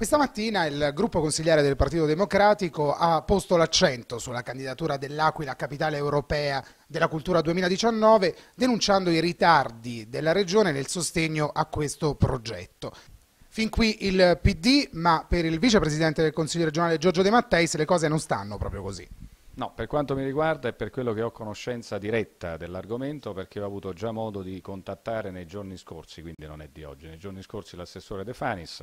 Questa mattina il gruppo consigliere del Partito Democratico ha posto l'accento sulla candidatura dell'Aquila capitale europea della cultura 2019 denunciando i ritardi della regione nel sostegno a questo progetto. Fin qui il PD, ma per il vicepresidente del Consiglio regionale Giorgio De Matteis le cose non stanno proprio così. No, per quanto mi riguarda e per quello che ho conoscenza diretta dell'argomento, perché ho avuto già modo di contattare nei giorni scorsi, quindi non è di oggi, nei giorni scorsi l'assessore De Fanis,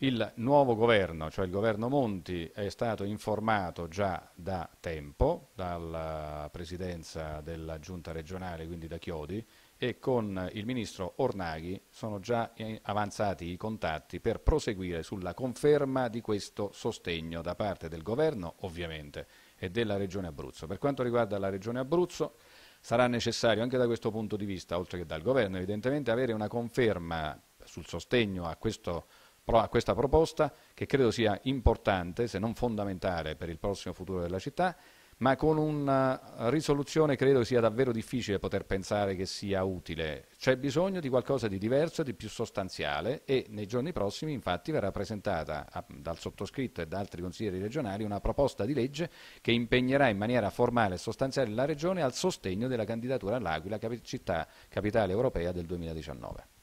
il nuovo governo, cioè il governo Monti, è stato informato già da tempo dalla presidenza della giunta regionale, quindi da Chiodi, e con il ministro Ornaghi sono già avanzati i contatti per proseguire sulla conferma di questo sostegno da parte del governo, ovviamente, e della regione Abruzzo. Per quanto riguarda la regione Abruzzo, sarà necessario anche da questo punto di vista, oltre che dal governo, evidentemente avere una conferma sul sostegno a questo a questa proposta che credo sia importante, se non fondamentale, per il prossimo futuro della città, ma con una risoluzione credo sia davvero difficile poter pensare che sia utile. C'è bisogno di qualcosa di diverso, di più sostanziale e nei giorni prossimi infatti verrà presentata dal sottoscritto e da altri consiglieri regionali una proposta di legge che impegnerà in maniera formale e sostanziale la Regione al sostegno della candidatura all'Aquila città capitale europea del 2019.